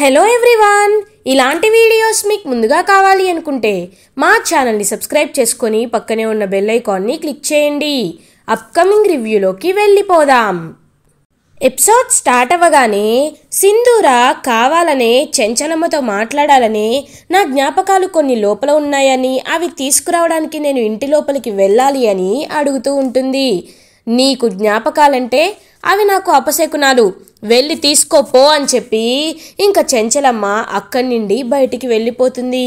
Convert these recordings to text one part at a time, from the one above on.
hello everyone ఇలాంటి videos మీకు ముందుగా కావాలి అనుకుంటే మా ఛానల్ని సబ్స్క్రైబ్ చేసుకొని పక్కనే ఉన్న బెల్ ఐకాన్ని క్లిక్ చేయండి అప్కమింగ్ రివ్యూలోకి వెళ్ళిపోదాం ఎపిసోడ్ స్టార్ట్ అవ్వగానే సింధూర కావాలనే చెంచలమ్మతో మాట్లాడాలని నా జ్ఞాపకాలు కొన్ని లోపల ఉన్నాయని అవి తీసుకురావడానికి నేను ఇంటి లోపలికి వెళ్ళాలి అని అడుగుతూ ఉంటుంది నీకు జ్ఞాపకాలంటే అవి నాకు అపశకునాలు వెళ్ళి తీసుకోపో అని చెప్పి ఇంకా చెంచలమ్మ అక్కడి నుండి బయటికి వెళ్ళిపోతుంది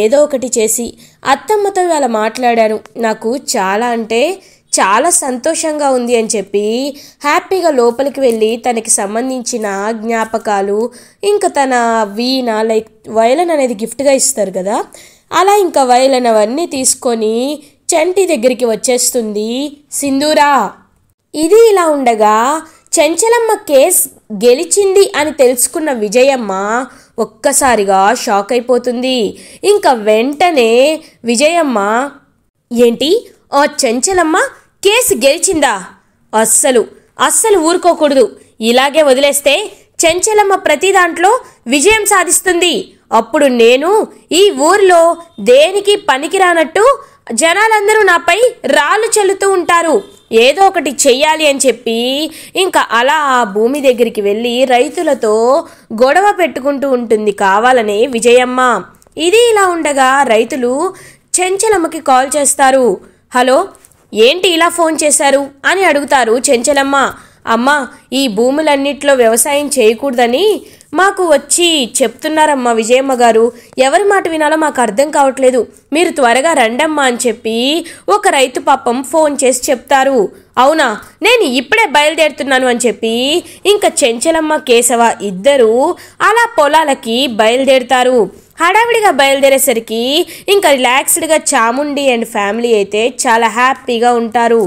ఏదో ఒకటి చేసి అత్తమ్మతో ఇవాళ మాట్లాడాను నాకు చాలా అంటే చాలా సంతోషంగా ఉంది అని చెప్పి హ్యాపీగా లోపలికి వెళ్ళి తనకి సంబంధించిన జ్ఞాపకాలు ఇంకా తన వీణ లైక్ వయలన్ అనేది గిఫ్ట్గా ఇస్తారు కదా అలా ఇంకా వయలన్ అవన్నీ తీసుకొని చంటి దగ్గరికి వచ్చేస్తుంది సింధూరా ఇది ఇలా ఉండగా చెంచలమ్మ కేస్ గెలిచింది అని తెలుసుకున్న విజయమ్మ ఒక్కసారిగా షాక్ అయిపోతుంది ఇంకా వెంటనే విజయమ్మ ఏంటి ఆ చెంచలమ్మ కేసు గెలిచిందా అస్సలు అస్సలు ఊరుకోకూడదు ఇలాగే వదిలేస్తే చెంచలమ్మ ప్రతి దాంట్లో విజయం సాధిస్తుంది అప్పుడు నేను ఈ ఊర్లో దేనికి పనికిరానట్టు జనాలందరూ నాపై రాళ్ళు చల్లుతూ ఉంటారు ఏదో ఒకటి చెయ్యాలి అని చెప్పి ఇంకా అలా ఆ భూమి దగ్గరికి వెళ్ళి రైతులతో గొడవ పెట్టుకుంటూ ఉంటుంది కావాలనే విజయమ్మ ఇది ఇలా ఉండగా రైతులు చెంచలమ్మకి కాల్ చేస్తారు హలో ఏంటి ఇలా ఫోన్ చేశారు అని అడుగుతారు చెంచలమ్మ అమ్మ ఈ భూములన్నిట్లో వ్యవసాయం చేయకూడదని మాకు వచ్చి చెప్తున్నారమ్మా విజయమ్మ గారు ఎవరి మాట వినాలో మాకు అర్థం కావట్లేదు మీరు త్వరగా రండమ్మా అని చెప్పి ఒక రైతు పాపం ఫోన్ చేసి చెప్తారు అవునా నేను ఇప్పుడే బయలుదేరుతున్నాను అని చెప్పి ఇంకా చెంచలమ్మ కేశవ ఇద్దరు అలా పొలాలకి బయలుదేరుతారు హడావిడిగా బయలుదేరేసరికి ఇంకా రిలాక్స్డ్గా చాముండి అండ్ ఫ్యామిలీ అయితే చాలా హ్యాపీగా ఉంటారు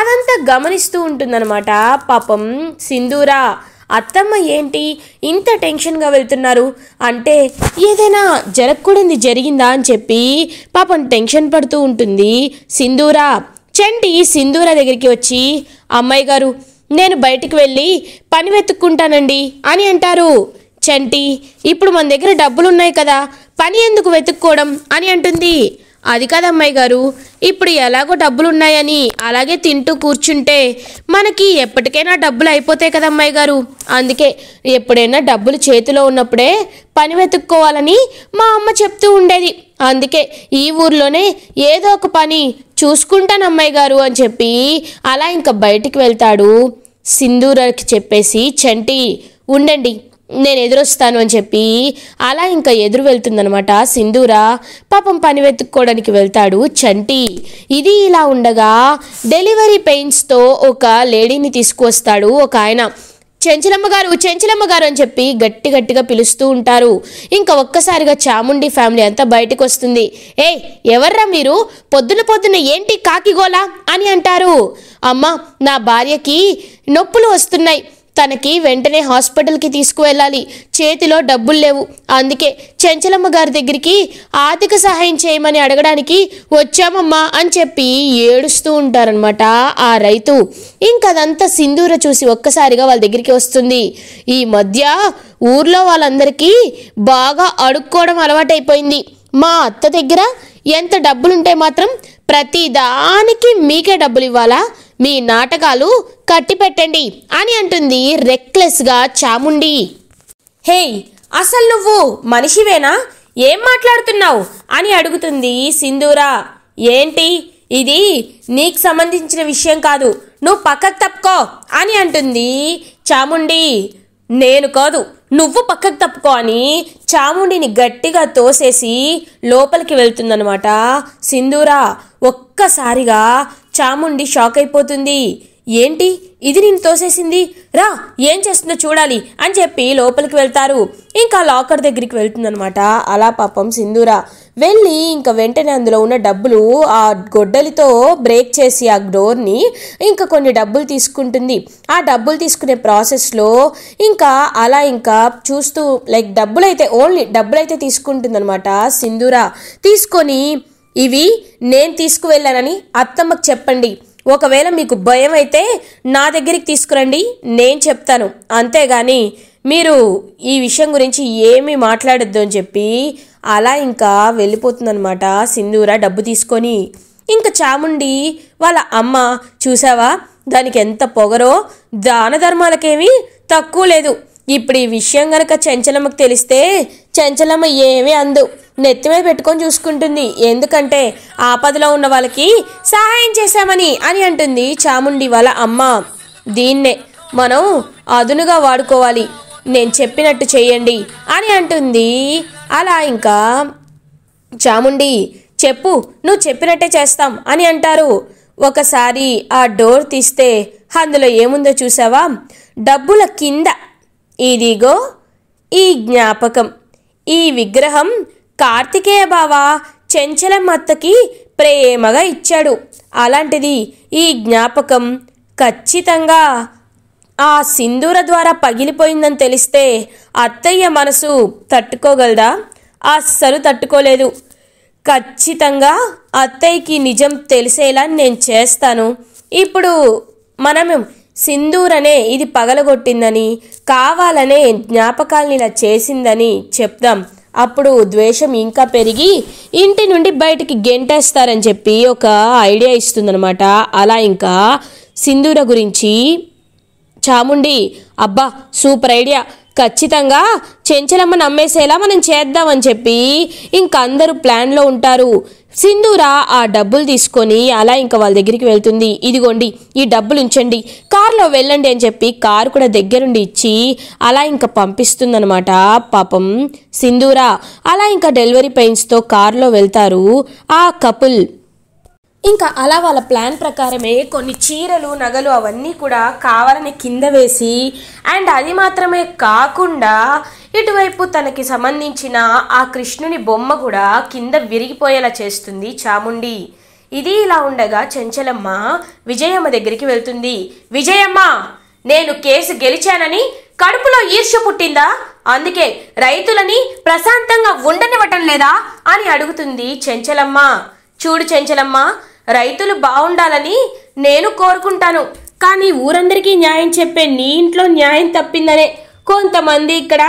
అదంతా గమనిస్తూ ఉంటుందన్నమాట పాపం సింధూరా అత్తమ్మ ఏంటి ఇంత టెన్షన్గా వెళ్తున్నారు అంటే ఏదైనా జరగకూడని జరిగిందా అని చెప్పి పాపం టెన్షన్ పడుతూ ఉంటుంది సింధూరా చంటి సింధూర దగ్గరికి వచ్చి అమ్మాయి గారు నేను బయటికి వెళ్ళి పని వెతుక్కుంటానండి అని అంటారు చంటి ఇప్పుడు మన దగ్గర డబ్బులు ఉన్నాయి కదా పని ఎందుకు వెతుక్కోవడం అని అంటుంది అది కాదమ్మాయి గారు ఇప్పుడు ఎలాగో డబ్బులు ఉన్నాయని అలాగే తింటూ కూర్చుంటే మనకి ఎప్పటికైనా డబ్బులు అయిపోతాయి కదమ్మాయి గారు అందుకే ఎప్పుడైనా డబ్బులు చేతిలో ఉన్నప్పుడే పని వెతుక్కోవాలని మా అమ్మ చెప్తూ ఉండేది అందుకే ఈ ఊర్లోనే ఏదో ఒక పని చూసుకుంటాను అమ్మాయి గారు అని చెప్పి అలా ఇంకా బయటికి వెళ్తాడు సింధూరకి చెప్పేసి చంటి ఉండండి నేను ఎదురొస్తాను అని చెప్పి అలా ఇంకా ఎదురు వెళ్తుందనమాట సింధూర పాపం పని వెతుక్కోవడానికి వెళ్తాడు చంటి ఇది ఇలా ఉండగా డెలివరీ పెయింట్స్తో ఒక లేడీని తీసుకువస్తాడు ఒక ఆయన చెంచలమ్మ గారు చెంచలమ్మ గారు అని చెప్పి గట్టి గట్టిగా పిలుస్తూ ఉంటారు ఇంకా ఒక్కసారిగా చాముండి ఫ్యామిలీ అంతా బయటకు వస్తుంది ఏ ఎవర్రా మీరు పొద్దున పొద్దున ఏంటి కాకిగోలా అని అంటారు అమ్మ నా భార్యకి నొప్పులు వస్తున్నాయి తనకి వెంటనే హాస్పిటల్కి తీసుకువెళ్ళాలి చేతిలో డబ్బులు లేవు అందుకే చెంచలమ్మ గారి దగ్గరికి ఆర్థిక సహాయం చేయమని అడగడానికి వచ్చామమ్మా అని చెప్పి ఏడుస్తూ ఉంటారనమాట ఆ రైతు ఇంకదంతా సింధూర చూసి ఒక్కసారిగా వాళ్ళ దగ్గరికి వస్తుంది ఈ మధ్య ఊర్లో వాళ్ళందరికీ బాగా అడుక్కోవడం అలవాటైపోయింది మా అత్త దగ్గర ఎంత డబ్బులుంటే మాత్రం ప్రతి దానికి మీకే డబ్బులు ఇవ్వాలా మీ నాటకాలు కట్టిపెట్టండి అని అంటుంది రెక్లెస్గా చాముండి హే అసలు నువ్వు మనిషివేనా ఏం మాట్లాడుతున్నావు అని అడుగుతుంది సింధూరా ఏంటి ఇది నీకు సంబంధించిన విషయం కాదు నువ్వు పక్కకు తప్పుకో అని అంటుంది చాముండి నేను కాదు నువ్వు పక్కకు తప్పుకో అని చాముండిని గట్టిగా తోసేసి లోపలికి వెళ్తుందనమాట సింధూరా ఒక్కసారిగా చాముండి షాక్ అయిపోతుంది ఏంటి ఇది నేను తోసేసింది రా ఏం చేస్తుందో చూడాలి అని చెప్పి లోపలికి వెళ్తారు ఇంకా లాకర్ దగ్గరికి వెళ్తుందనమాట అలా పాపం సింధూరా వెళ్ళి ఇంకా వెంటనే అందులో ఉన్న డబ్బులు ఆ గొడ్డలితో బ్రేక్ చేసి ఆ డోర్ని ఇంకా కొన్ని డబ్బులు తీసుకుంటుంది ఆ డబ్బులు తీసుకునే ప్రాసెస్లో ఇంకా అలా ఇంకా చూస్తూ లైక్ డబ్బులైతే ఓన్లీ డబ్బులైతే తీసుకుంటుందనమాట సింధూరా తీసుకొని ఇవి నేను తీసుకువెళ్ళానని అత్తమ్మకు చెప్పండి ఒకవేళ మీకు భయం అయితే నా దగ్గరికి తీసుకురండి నేను చెప్తాను అంతేగాని మీరు ఈ విషయం గురించి ఏమీ మాట్లాడద్దు అని చెప్పి అలా ఇంకా వెళ్ళిపోతుందనమాట సింధూర డబ్బు తీసుకొని ఇంకా చాముండి వాళ్ళ అమ్మ చూసావా దానికి ఎంత పొగరో దాన ధర్మాలకేమీ తక్కువ లేదు ఇప్పుడు ఈ విషయం గనక చెంచలమ్మకు తెలిస్తే చెంచలమ్మ ఏమీ అందు నెత్తి మీద పెట్టుకొని చూసుకుంటుంది ఎందుకంటే ఆపదలో ఉన్న వాళ్ళకి సహాయం చేశామని అని అంటుంది చాముండి వాళ్ళ అమ్మ దీన్నే మనం అదునుగా వాడుకోవాలి నేను చెప్పినట్టు చేయండి అని అంటుంది అలా ఇంకా చాముండి చెప్పు నువ్వు చెప్పినట్టే చేస్తాం అని అంటారు ఒకసారి ఆ డోర్ తీస్తే అందులో ఏముందో చూసావా డబ్బుల కింద ఇదిగో ఈ జ్ఞాపకం ఈ విగ్రహం కార్తికేయ బావ చెంచలమ్మత్తకి ప్రేమగా ఇచ్చాడు అలాంటిది ఈ జ్ఞాపకం ఖచ్చితంగా ఆ సింధూర ద్వారా పగిలిపోయిందని తెలిస్తే అత్తయ్య మనసు తట్టుకోగలదా అస్సలు తట్టుకోలేదు ఖచ్చితంగా అత్తయ్యకి నిజం తెలిసేలా నేను చేస్తాను ఇప్పుడు మనం సింధూరనే ఇది పగలగొట్టిందని కావాలనే జ్ఞాపకాల్ని ఇలా చేసిందని చెప్దాం అప్పుడు ద్వేషం ఇంకా పెరిగి ఇంటి నుండి బయటికి గెంటేస్తారని చెప్పి ఒక ఐడియా ఇస్తుందనమాట అలా ఇంకా సింధూర గురించి చాముండి అబ్బా సూపర్ ఐడియా ఖచ్చితంగా చెంచలమ్మ నమ్మేసేలా మనం చేద్దామని చెప్పి ఇంకందరూ ప్లాన్లో ఉంటారు సింధూర ఆ డబ్బులు తీసుకొని అలా ఇంకా వాళ్ళ దగ్గరికి వెళ్తుంది ఇదిగోండి ఈ డబ్బులు ఉంచండి కారులో వెళ్ళండి అని చెప్పి కారు కూడా దగ్గరుండి ఇచ్చి అలా ఇంకా పంపిస్తుందనమాట పాపం సింధూర అలా ఇంకా డెలివరీ పెయిన్స్తో కారులో వెళ్తారు ఆ కపుల్ ఇంకా అలా వాళ్ళ ప్లాన్ ప్రకారమే కొన్ని చీరలు నగలు అవన్నీ కూడా కావాలని కింద వేసి అండ్ అది మాత్రమే కాకుండా ఇటువైపు తనకి సంబంధించిన ఆ కృష్ణుని బొమ్మ కూడా కింద విరిగిపోయేలా చేస్తుంది చాముండి ఇది ఇలా ఉండగా చెంచలమ్మ విజయమ్మ దగ్గరికి వెళ్తుంది విజయమ్మ నేను కేసు గెలిచానని కడుపులో ఈర్ష్య పుట్టిందా అందుకే రైతులని ప్రశాంతంగా ఉండనివ్వటం లేదా అని అడుగుతుంది చెంచలమ్మ చూడు చెంచలమ్మ రైతులు బాగుండాలని నేను కోరుకుంటాను కానీ ఊరందరికీ న్యాయం చెప్పే నీ ఇంట్లో న్యాయం తప్పిందనే కొంతమంది ఇక్కడ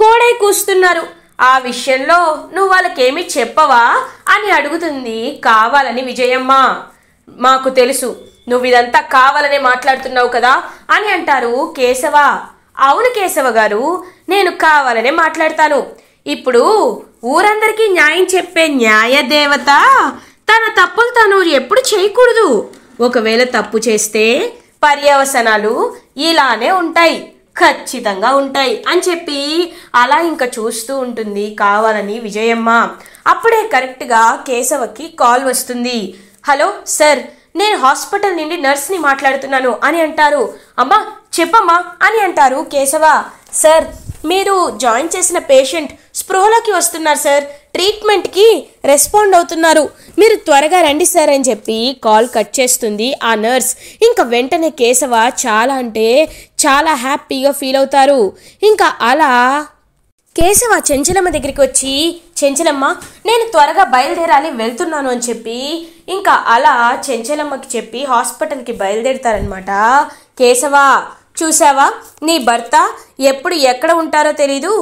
కోడై కూస్తున్నారు ఆ విషయంలో నువ్వు వాళ్ళకేమి చెప్పవా అని అడుగుతుంది కావాలని విజయమ్మ మాకు తెలుసు నువ్వు ఇదంతా కావాలనే మాట్లాడుతున్నావు కదా అని అంటారు కేశవ అవును కేశవ గారు నేను కావాలనే మాట్లాడతాను ఇప్పుడు ఊరందరికీ న్యాయం చెప్పే న్యాయదేవత తన తప్పులు తను ఎప్పుడు చేయకూడదు ఒకవేళ తప్పు చేస్తే పర్యవసనాలు ఇలానే ఉంటాయి ఖచ్చితంగా ఉంటాయి అని చెప్పి అలా ఇంకా చూస్తూ ఉంటుంది కావాలని విజయమ్మ అప్పుడే కరెక్ట్గా కేశవకి కాల్ వస్తుంది హలో సార్ నేను హాస్పిటల్ నుండి నర్స్ని మాట్లాడుతున్నాను అని అంటారు అమ్మా చెప్పమ్మా అని అంటారు కేశవ సార్ మీరు జాయిన్ చేసిన పేషెంట్ స్పృహలోకి వస్తున్నారు సార్ ట్రీట్మెంట్కి రెస్పాండ్ అవుతున్నారు మీరు త్వరగా రండి సార్ అని చెప్పి కాల్ కట్ చేస్తుంది ఆ నర్స్ ఇంకా వెంటనే కేశవ చాలా అంటే చాలా హ్యాపీగా ఫీల్ అవుతారు ఇంకా అలా కేశవ చెంచలమ్మ దగ్గరికి వచ్చి చెంచలమ్మ నేను త్వరగా బయలుదేరాలి వెళ్తున్నాను అని చెప్పి ఇంకా అలా చెంచలమ్మకి చెప్పి హాస్పిటల్కి బయలుదేరుతారనమాట కేశవ చూసావా నీ భర్త ఎప్పుడు ఎక్కడ ఉంటారో తెలీదు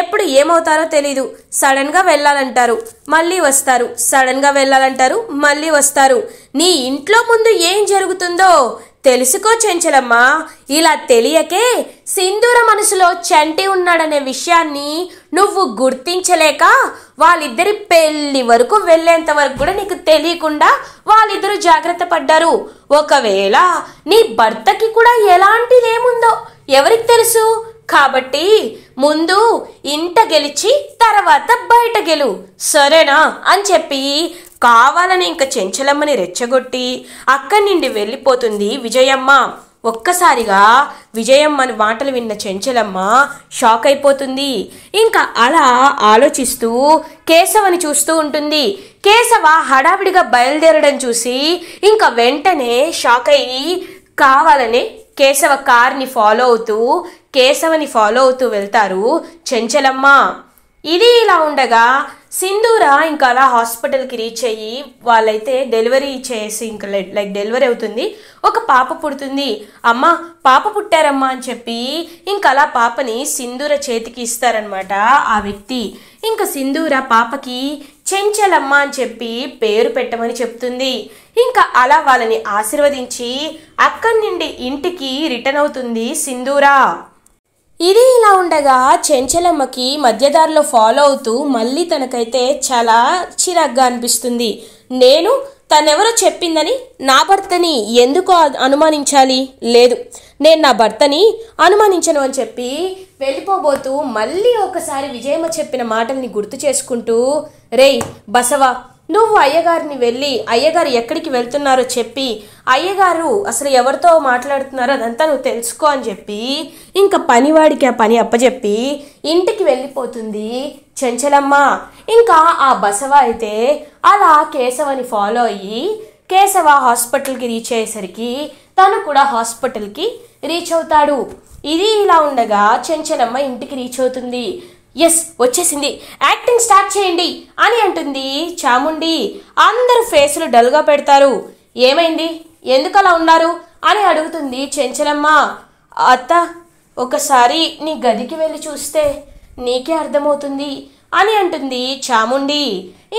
ఎప్పుడు ఏమవుతారో తెలీదు సడన్గా వెళ్ళాలంటారు మళ్ళీ వస్తారు సడన్గా వెళ్ళాలంటారు మళ్ళీ వస్తారు నీ ఇంట్లో ముందు ఏం జరుగుతుందో తెలుసుకో చెంచలమ్మ ఇలా తెలియకే సింధూర మనసులో చంటి ఉన్నాడనే విషయాన్ని నువ్వు గుర్తించలేక వాళ్ళిద్దరి పెళ్లి వరకు వెళ్ళేంత వరకు కూడా నీకు తెలియకుండా వాళ్ళిద్దరు జాగ్రత్త పడ్డారు ఒకవేళ నీ భర్తకి కూడా ఎలాంటిదేముందో ఎవరికి తెలుసు కాబట్టి ముందు ఇంట గెలిచి తర్వాత బయట గెలు సరేనా అని చెప్పి కావాలని ఇంకా చెంచలమ్మని రెచ్చగొట్టి అక్కడి నుండి వెళ్ళిపోతుంది విజయమ్మ ఒక్కసారిగా విజయమ్మని మాటలు విన్న చెంచలమ్మ షాక్ అయిపోతుంది ఇంకా అలా ఆలోచిస్తూ కేశవని చూస్తూ ఉంటుంది కేశవ హడావిడిగా బయలుదేరడం చూసి ఇంకా వెంటనే షాక్ అయ్యి కావాలని కేశవ కార్ని ఫాలో అవుతూ కేశవని ఫాలో అవుతూ వెళ్తారు చెంచలమ్మ ఇది ఇలా ఉండగా సింధూర ఇంకా అలా హాస్పిటల్కి రీచ్ అయ్యి వాళ్ళైతే డెలివరీ చేసి ఇంకా లైక్ డెలివరీ అవుతుంది ఒక పాప పుడుతుంది అమ్మ పాప పుట్టారమ్మా అని చెప్పి ఇంకా అలా పాపని సింధూర చేతికి ఇస్తారనమాట ఆ వ్యక్తి ఇంకా సింధూర పాపకి చెంచలమ్మ అని చెప్పి పేరు పెట్టమని చెప్తుంది ఇంకా అలా వాళ్ళని ఆశీర్వదించి అక్కడి నుండి ఇంటికి రిటర్న్ అవుతుంది సింధూరా ఇది ఇలా ఉండగా చెంచలమ్మకి మధ్యదారిలో ఫాలో అవుతూ మళ్ళీ తనకైతే చాలా చిరాగ్గా అనిపిస్తుంది నేను తనెవరో చెప్పిందని నా భర్తని ఎందుకు అనుమానించాలి లేదు నేను నా భర్తని అనుమానించను అని చెప్పి వెళ్ళిపోబోతూ మళ్ళీ ఒకసారి విజయమ్మ చెప్పిన మాటల్ని గుర్తు చేసుకుంటూ రేయ్ బసవా నువ్వు అయ్యగారిని వెళ్ళి అయ్యగారు ఎక్కడికి వెళ్తున్నారో చెప్పి అయ్యగారు అసలు ఎవరితో మాట్లాడుతున్నారో అదంతా నువ్వు తెలుసుకో అని చెప్పి ఇంకా పనివాడికి ఆ పని అప్పచెప్పి ఇంటికి వెళ్ళిపోతుంది చెంచలమ్మ ఇంకా ఆ బసవ అయితే అలా కేశవని ఫాలో అయ్యి కేశవ హాస్పిటల్కి రీచ్ అయ్యేసరికి తను కూడా హాస్పిటల్కి రీచ్ అవుతాడు ఇది ఇలా ఉండగా చెంచలమ్మ ఇంటికి రీచ్ అవుతుంది ఎస్ వచ్చేసింది యాక్టింగ్ స్టార్ట్ చేయండి అని అంటుంది చాముండి అందరు ఫేసులు డల్గా పెడతారు ఏమైంది ఎందుకు అలా ఉన్నారు అని అడుగుతుంది చెంచలమ్మ అత్త ఒకసారి నీ గదికి వెళ్ళి చూస్తే నీకే అర్థమవుతుంది అని అంటుంది చాముండి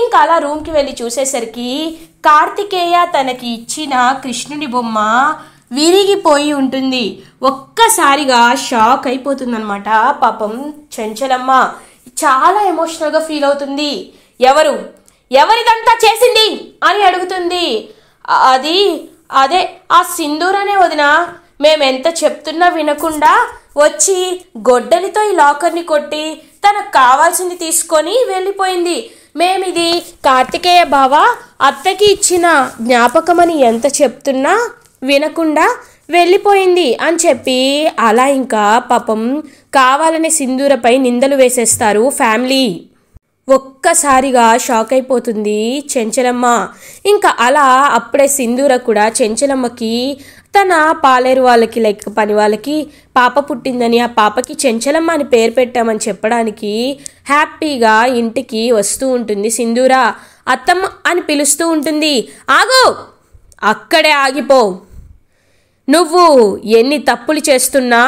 ఇంకా అలా రూమ్కి వెళ్ళి చూసేసరికి కార్తికేయ తనకి ఇచ్చిన కృష్ణుని బొమ్మ విరిగిపోయి ఉంటుంది ఒక్కసారిగా షాక్ అనమాట పాపం చెంచలమ్మ చాలా ఎమోషనల్గా ఫీల్ అవుతుంది ఎవరు ఎవరిదంతా చేసింది అని అడుగుతుంది అది అదే ఆ సింధూరనే వదిన మేమెంత చెప్తున్నా వినకుండా వచ్చి గొడ్డలితో ఈ లాకర్ని కొట్టి తనకు కావాల్సింది తీసుకొని వెళ్ళిపోయింది మేమిది కార్తికేయ బావ అత్తకి ఇచ్చిన జ్ఞాపకమని ఎంత చెప్తున్నా వినకుండా వెళ్ళిపోయింది అని చెప్పి అలా ఇంకా పాపం కావాలనే సింధూరపై నిందలు వేసేస్తారు ఫ్యామిలీ ఒక్కసారిగా షాక్ అయిపోతుంది చెంచలమ్మ ఇంకా అలా అప్పుడే సింధూర కూడా చెంచలమ్మకి తన పాలేరు వాళ్ళకి లైక్ పని వాళ్ళకి పాప పుట్టిందని ఆ పాపకి చెంచలమ్మ అని పేరు పెట్టామని చెప్పడానికి హ్యాపీగా ఇంటికి వస్తూ ఉంటుంది సింధూర అత్తమ్మ అని పిలుస్తూ ఉంటుంది ఆగో అక్కడే ఆగిపో నువ్వు ఎన్ని తప్పులు చేస్తున్నా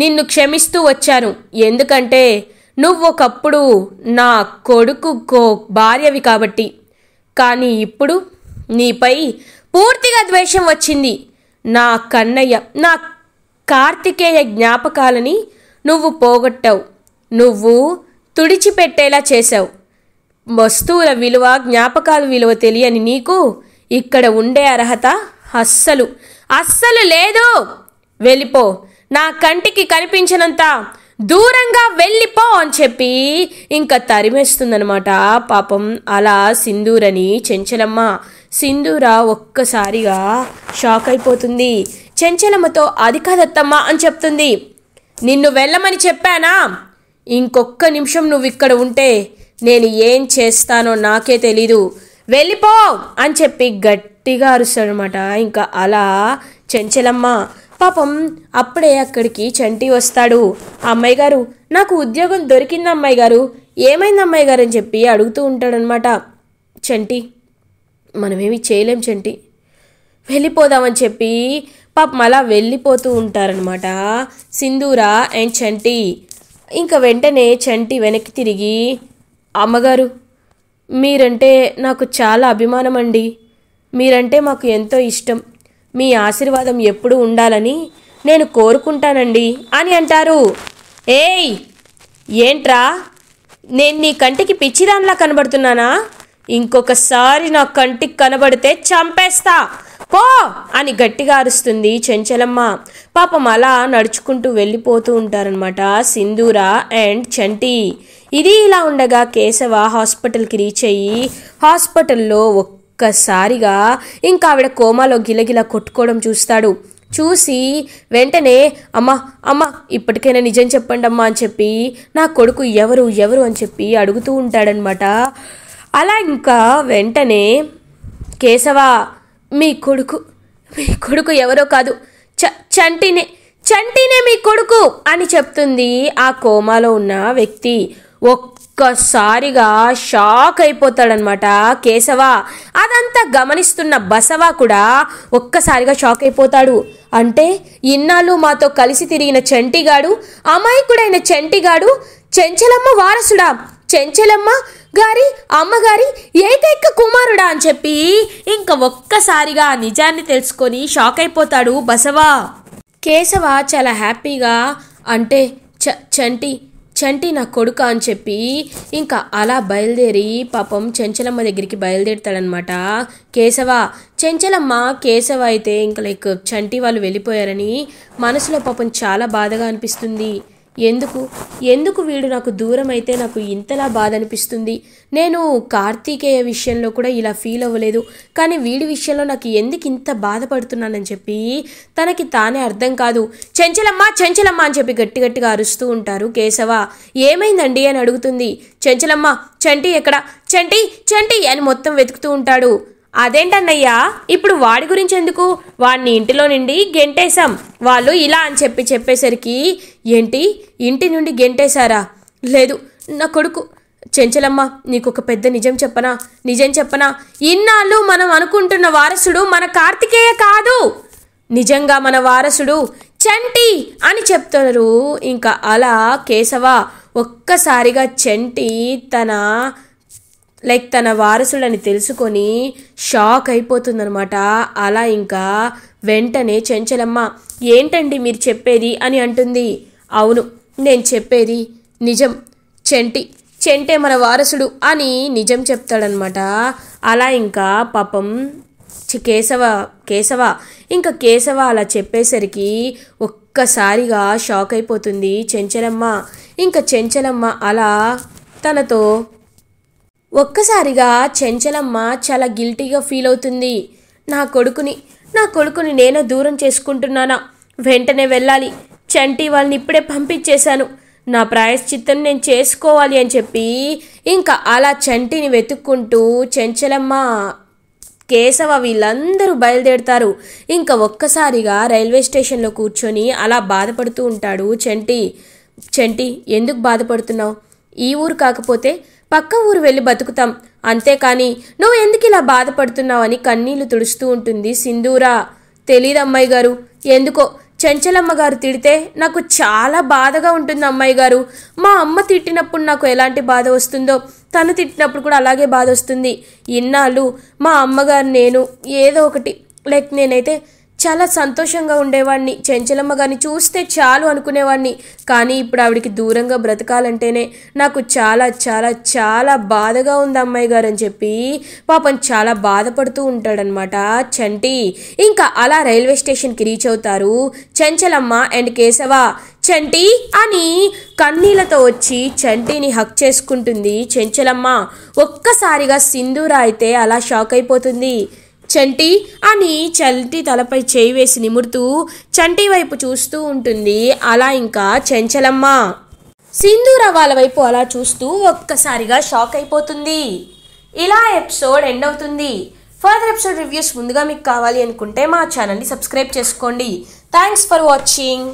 నిన్ను క్షమిస్తూ వచ్చాను ఎందుకంటే నువ్వు ఒకప్పుడు నా కొడుకు కో భార్యవి కాబట్టి కానీ ఇప్పుడు నీపై పూర్తిగా ద్వేషం వచ్చింది నా కన్నయ్య నా కార్తికేయ జ్ఞాపకాలని నువ్వు పోగొట్టావు నువ్వు తుడిచిపెట్టేలా చేశావు వస్తువుల విలువ జ్ఞాపకాల విలువ తెలియని నీకు ఇక్కడ ఉండే అర్హత అస్సలు అస్సలు లేదు వెళ్ళిపో నా కంటికి కనిపించినంత దూరంగా వెళ్ళిపో అని చెప్పి ఇంకా తరిమేస్తుందనమాట పాపం అలా సింధూరని చెంచలమ్మ సింధూర ఒక్కసారిగా షాక్ అయిపోతుంది చెంచలమ్మతో అది కాదత్తమ్మ అని చెప్తుంది నిన్ను వెళ్ళమని చెప్పానా ఇంకొక్క నిమిషం నువ్వు ఇక్కడ ఉంటే నేను ఏం చేస్తానో నాకే తెలీదు వెళ్ళిపో అని చెప్పి గట్టిగా అరుస్తాడనమాట ఇంకా అలా చెంచలమ్మ పాపం అప్పుడే అక్కడికి చంటి వస్తాడు అమ్మాయి గారు నాకు ఉద్యోగం దొరికింది అమ్మాయి గారు ఏమైంది అమ్మాయి గారు అని చెప్పి అడుగుతూ ఉంటాడనమాట చంటి మనమేమి చేయలేం చంటి వెళ్ళిపోదామని చెప్పి పాపం అలా వెళ్ళిపోతూ ఉంటారనమాట సింధూరా అండ్ చంటి ఇంకా వెంటనే చంటి వెనక్కి తిరిగి అమ్మగారు మీరంటే నాకు చాలా అభిమానం అండి మీరంటే మాకు ఎంతో ఇష్టం మీ ఆశీర్వాదం ఎప్పుడు ఉండాలని నేను కోరుకుంటానండి అని అంటారు ఏయ్ ఏంట్రా నేను నీ కంటికి పిచ్చిదానిలా కనబడుతున్నానా ఇంకొకసారి నా కంటికి కనబడితే చంపేస్తా పో అని గట్టిగా అరుస్తుంది చెంచలమ్మ పాపం అలా నడుచుకుంటూ వెళ్ళిపోతూ ఉంటారనమాట సింధూర అండ్ చంటి ఇది ఇలా ఉండగా కేశవ హాస్పిటల్కి రీచ్ అయ్యి హాస్పిటల్లో ఒక్కసారిగా ఇంకా ఆవిడ కోమాలో గిలగిల కొట్టుకోవడం చూస్తాడు చూసి వెంటనే అమ్మ అమ్మ ఇప్పటికైనా నిజం చెప్పండి అమ్మా అని చెప్పి నా కొడుకు ఎవరు ఎవరు అని చెప్పి అడుగుతూ ఉంటాడనమాట అలా ఇంకా వెంటనే కేశవ మీ కొడుకు మీ కొడుకు ఎవరో కాదు చ చంటినే చంటినే మీ కొడుకు అని చెప్తుంది ఆ కోమాలో ఉన్న వ్యక్తి ఒక్కసారిగా షాక్ అయిపోతాడనమాట కేశవ అదంతా గమనిస్తున్న బసవ కూడా ఒక్కసారిగా షాక్ అయిపోతాడు అంటే ఇన్నాళ్ళు మాతో కలిసి తిరిగిన చంటిగాడు అమాయకుడైన చంటిగాడు చెంచలమ్మ వారసుడా చెంచలమ్మ గారి అమ్మగారి ఏకైక కుమారుడా అని చెప్పి ఇంకా ఒక్కసారిగా నిజాన్ని తెలుసుకొని షాక్ అయిపోతాడు బసవ కేశవ చాలా హ్యాపీగా అంటే చ చంటి చంటి నా కొడుక అని చెప్పి ఇంకా అలా బయలుదేరి పాపం చెంచలమ్మ దగ్గరికి బయలుదేరుతాడనమాట కేశవ చెంచలమ్మ కేశవ అయితే ఇంకా లైక్ చంటి వాళ్ళు వెళ్ళిపోయారని మనసులో పాపం చాలా బాధగా అనిపిస్తుంది ఎందుకు ఎందుకు వీడు నాకు దూరం అయితే నాకు ఇంతలా బాధ అనిపిస్తుంది నేను కార్తీకేయ విషయంలో కూడా ఇలా ఫీల్ అవ్వలేదు కానీ వీడి విషయంలో నాకు ఎందుకు ఇంత బాధపడుతున్నానని చెప్పి తనకి తానే అర్థం కాదు చెంచలమ్మ చెంచలమ్మ అని చెప్పి గట్టి గట్టిగా అరుస్తూ ఉంటారు కేశవ ఏమైందండి అని అడుగుతుంది చెంచలమ్మ చంటి ఎక్కడ చంటి చంటి అని మొత్తం వెతుకుతూ ఉంటాడు అదేంటన్నయ్యా ఇప్పుడు వాడి గురించి ఎందుకు వాడిని ఇంటిలో నుండి గెంటేశాం వాళ్ళు ఇలా అని చెప్పి చెప్పేసరికి ఏంటి ఇంటి నుండి గెంటేశారా లేదు నా కొడుకు చెంచలమ్మ నీకు ఒక పెద్ద నిజం చెప్పనా నిజం చెప్పనా ఇన్నాళ్ళు మనం అనుకుంటున్న వారసుడు మన కార్తికేయ కాదు నిజంగా మన వారసుడు చంటి అని చెప్తున్నారు ఇంకా అలా కేశవ ఒక్కసారిగా చంటి తన లైక్ తన వారసుడని తెలుసుకొని షాక్ అయిపోతుందనమాట అలా ఇంకా వెంటనే చెంచలమ్మ ఏంటండి మీరు చెప్పేది అని అంటుంది అవును నేను చెప్పేది నిజం చెంటి చెంటే మన వారసుడు అని నిజం చెప్తాడనమాట అలా ఇంకా పాపం కేశవ కేశవ ఇంకా కేశవ అలా చెప్పేసరికి ఒక్కసారిగా షాక్ అయిపోతుంది చెంచలమ్మ ఇంకా చెంచలమ్మ అలా తనతో ఒక్కసారిగా చెంచలమ్మ చాలా గిల్టీగా ఫీల్ అవుతుంది నా కొడుకుని నా కొడుకుని నేను దూరం చేసుకుంటున్నానా వెంటనే వెళ్ళాలి చంటి వాళ్ళని ఇప్పుడే పంపించేశాను నా ప్రాయశ్చిత్తం నేను చేసుకోవాలి అని చెప్పి ఇంకా అలా చంటిని వెతుక్కుంటూ చెంచలమ్మ కేశవ వీళ్ళందరూ బయలుదేరుతారు ఇంకా ఒక్కసారిగా రైల్వే స్టేషన్లో కూర్చొని అలా బాధపడుతూ ఉంటాడు చంటి చంటి ఎందుకు బాధపడుతున్నావు ఈ ఊరు కాకపోతే పక్క ఊరు వెళ్ళి బతుకుతాం అంతేకాని నువ్వు ఎందుకు ఇలా బాధపడుతున్నావని కన్నీళ్లు తుడుస్తూ ఉంటుంది సింధూరా అమ్మాయి గారు ఎందుకో చెంచలమ్మ గారు తిడితే నాకు చాలా బాధగా ఉంటుంది అమ్మాయి గారు మా అమ్మ తిట్టినప్పుడు నాకు ఎలాంటి బాధ వస్తుందో తను తిట్టినప్పుడు కూడా అలాగే బాధ వస్తుంది ఇన్నాళ్ళు మా అమ్మగారు నేను ఏదో ఒకటి లైక్ నేనైతే చాలా సంతోషంగా ఉండేవాడిని చెంచలమ్మ గారిని చూస్తే చాలు అనుకునేవాడిని కానీ ఇప్పుడు ఆవిడికి దూరంగా బ్రతకాలంటేనే నాకు చాలా చాలా చాలా బాధగా ఉంది అమ్మాయి గారు అని చెప్పి పాపం చాలా బాధపడుతూ ఉంటాడనమాట చంటి ఇంకా అలా రైల్వే స్టేషన్కి రీచ్ అవుతారు చెంచలమ్మ అండ్ కేశవ చంటి అని కన్నీళ్లతో వచ్చి చంటిని హక్ చేసుకుంటుంది చెంచలమ్మ ఒక్కసారిగా సింధూరా అయితే అలా షాక్ అయిపోతుంది చంటి అని చంటి తలపై చేయి వేసి నిమురుతూ చంటి వైపు చూస్తూ ఉంటుంది అలా ఇంకా చెంచలమ్మ సింధూర వాళ్ళ వైపు అలా చూస్తూ ఒక్కసారిగా షాక్ అయిపోతుంది ఇలా ఎపిసోడ్ ఎండ్ అవుతుంది ఫర్దర్ ఎపిసోడ్ రివ్యూస్ ముందుగా మీకు కావాలి అనుకుంటే మా ఛానల్ని సబ్స్క్రైబ్ చేసుకోండి థ్యాంక్స్ ఫర్ వాచింగ్